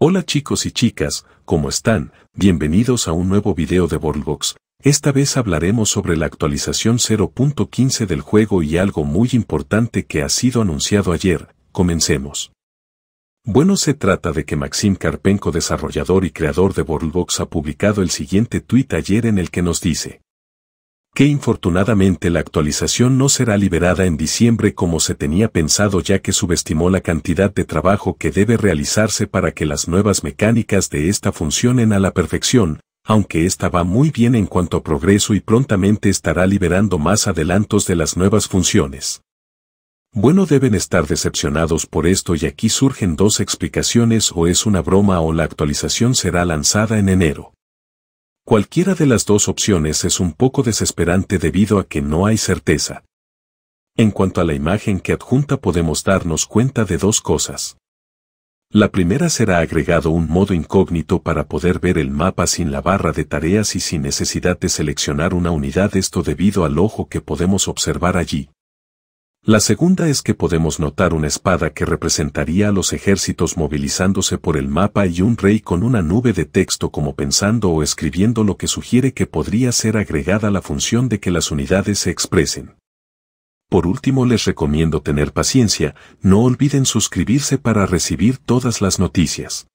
Hola chicos y chicas, ¿cómo están? Bienvenidos a un nuevo video de Borlbox. Esta vez hablaremos sobre la actualización 0.15 del juego y algo muy importante que ha sido anunciado ayer. Comencemos. Bueno, se trata de que Maxim Karpenko, desarrollador y creador de Borlbox, ha publicado el siguiente tuit ayer en el que nos dice: que infortunadamente la actualización no será liberada en diciembre como se tenía pensado ya que subestimó la cantidad de trabajo que debe realizarse para que las nuevas mecánicas de esta funcionen a la perfección, aunque esta va muy bien en cuanto a progreso y prontamente estará liberando más adelantos de las nuevas funciones. Bueno deben estar decepcionados por esto y aquí surgen dos explicaciones o es una broma o la actualización será lanzada en enero. Cualquiera de las dos opciones es un poco desesperante debido a que no hay certeza. En cuanto a la imagen que adjunta podemos darnos cuenta de dos cosas. La primera será agregado un modo incógnito para poder ver el mapa sin la barra de tareas y sin necesidad de seleccionar una unidad esto debido al ojo que podemos observar allí. La segunda es que podemos notar una espada que representaría a los ejércitos movilizándose por el mapa y un rey con una nube de texto como pensando o escribiendo lo que sugiere que podría ser agregada la función de que las unidades se expresen. Por último les recomiendo tener paciencia, no olviden suscribirse para recibir todas las noticias.